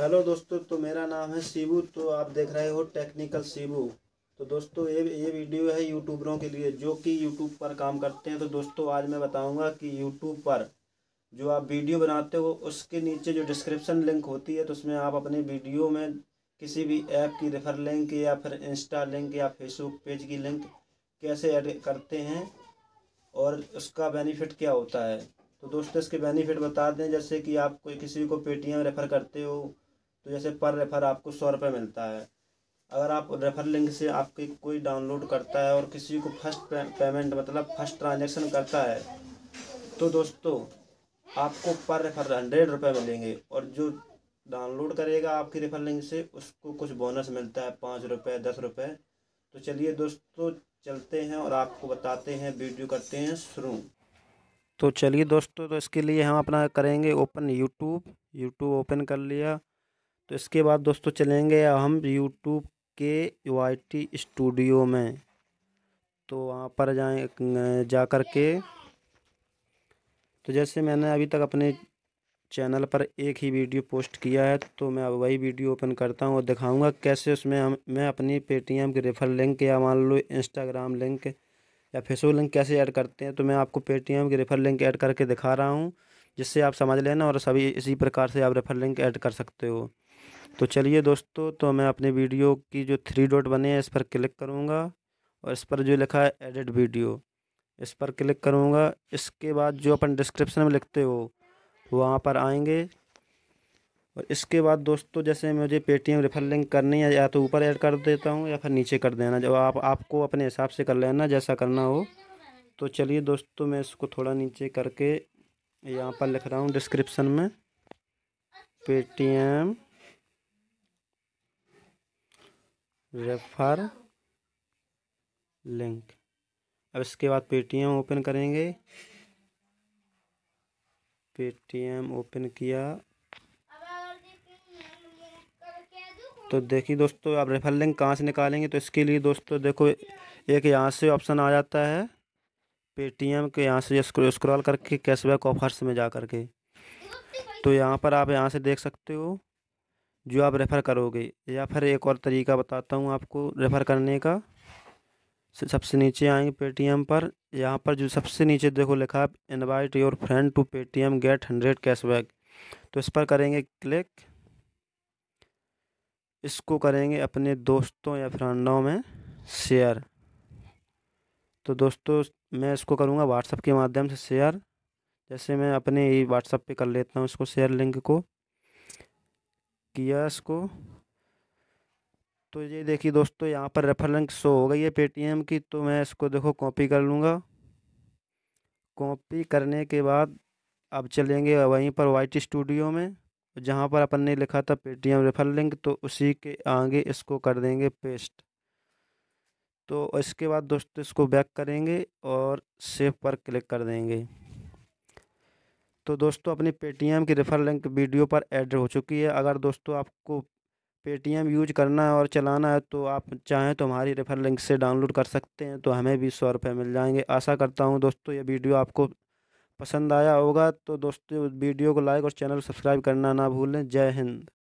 hello दोस्तों तो मेरा नाम है शिबू तो आप देख रहे हो टेक्निकल शिबू तो दोस्तों ये ये वीडियो है यूट्यूबरों के लिए जो कि यूट्यूब पर काम करते हैं तो दोस्तों आज मैं बताऊंगा कि यूट्यूब पर जो आप वीडियो बनाते हो उसके नीचे जो डिस्क्रिप्शन लिंक होती है तो उसमें आप अपने वीडियो में किसी भी ऐप की रेफर लिंक या फिर इंस्टा लिंक या फेसबुक पेज की लिंक कैसे एड करते हैं और उसका बेनिफिट क्या होता है तो दोस्तों इसके बेनिफिट बता दें जैसे कि आप कोई किसी को पेटीएम रेफ़र करते हो तो जैसे पर रेफ़र आपको सौ रुपये मिलता है अगर आप रेफ़र लिंक से आपकी कोई डाउनलोड करता है और किसी को फर्स्ट पेमेंट मतलब फर्स्ट ट्रांजेक्शन करता है तो दोस्तों आपको पर रेफ़र हंड्रेड रुपये मिलेंगे और जो डाउनलोड करेगा आपकी रेफ़र लिंक से उसको कुछ बोनस मिलता है पाँच रुपये दस रुपये तो चलिए दोस्तों चलते हैं और आपको बताते हैं वीडियो करते हैं शुरू तो चलिए दोस्तों तो इसके लिए हम अपना करेंगे ओपन यूट्यूब यूट्यूब ओपन कर लिया तो इसके बाद दोस्तों चलेंगे हम यूट्यूब के यू स्टूडियो में तो वहाँ पर जाए अं, जा कर के तो जैसे मैंने अभी तक अपने चैनल पर एक ही वीडियो पोस्ट किया है तो मैं अब वही वीडियो ओपन करता हूँ और दिखाऊंगा कैसे उसमें हम मैं अपनी पेटीएम के रेफ़र लिंक या मान लो इंस्टाग्राम लिंक या फेसबुक लिंक कैसे ऐड करते हैं तो मैं आपको पेटीएम के रेफ़र लिंक ऐड करके दिखा रहा हूँ जिससे आप समझ लेना और सभी इसी प्रकार से आप रेफ़र लिंक ऐड कर सकते हो तो चलिए दोस्तों तो मैं अपने वीडियो की जो थ्री डॉट बने हैं इस पर क्लिक करूँगा और इस पर जो लिखा है एडिट वीडियो इस पर क्लिक करूँगा इसके बाद जो अपन डिस्क्रिप्शन में लिखते हो वहाँ पर आएंगे और इसके बाद दोस्तों जैसे मुझे पेटीएम रेफर लिंक करनी है या तो ऊपर ऐड कर देता हूँ या फिर नीचे कर देना जब आप आपको अपने हिसाब से कर लेना जैसा करना हो तो चलिए दोस्तों मैं इसको थोड़ा नीचे करके यहाँ पर लिख रहा हूँ डिस्क्रिप्सन में पे एम रेफर लिंक अब इसके बाद पेटीएम ओपन करेंगे पेटीएम ओपन किया तो देखिए दोस्तों आप रेफर लिंक कहाँ से निकालेंगे तो इसके लिए दोस्तों देखो एक यहाँ से ऑप्शन आ जाता है पेटीएम के यहाँ से स्क्रॉल करके कैशबैक ऑफर्स में जा करके तो यहाँ पर आप यहाँ से देख सकते हो जो आप रेफ़र करोगे या फिर एक और तरीका बताता हूँ आपको रेफ़र करने का सबसे नीचे आएंगे पेटीएम पर यहाँ पर जो सबसे नीचे देखो लिखा है invite your friend to Paytm get hundred cashback तो इस पर करेंगे क्लिक इसको करेंगे अपने दोस्तों या फ्रेंडों में शेयर तो दोस्तों मैं इसको करूँगा व्हाट्सअप के माध्यम से शेयर जैसे मैं अपने ही व्हाट्सएप पे कर लेता हूँ इसको शेयर लिंक को किया इसको तो ये देखिए दोस्तों यहाँ पर रेफर लिंक शो हो गई है पेटीएम की तो मैं इसको देखो कॉपी कर लूँगा कॉपी करने के बाद अब चलेंगे वहीं पर वाइट स्टूडियो में जहाँ पर अपन ने लिखा था पेटीएम रेफर लिंक तो उसी के आगे इसको कर देंगे पेस्ट तो इसके बाद दोस्तों इसको बैक करेंगे और सेव पर क्लिक कर देंगे तो दोस्तों अपनी पेटीएम की रेफ़र लिंक वीडियो पर ऐड हो चुकी है अगर दोस्तों आपको पेटीएम यूज करना है और चलाना है तो आप चाहें तो हमारी रेफ़र लिंक से डाउनलोड कर सकते हैं तो हमें भी सौ रुपये मिल जाएंगे आशा करता हूँ दोस्तों ये वीडियो आपको पसंद आया होगा तो दोस्तों वीडियो को लाइक और चैनल सब्सक्राइब करना ना भूलें जय हिंद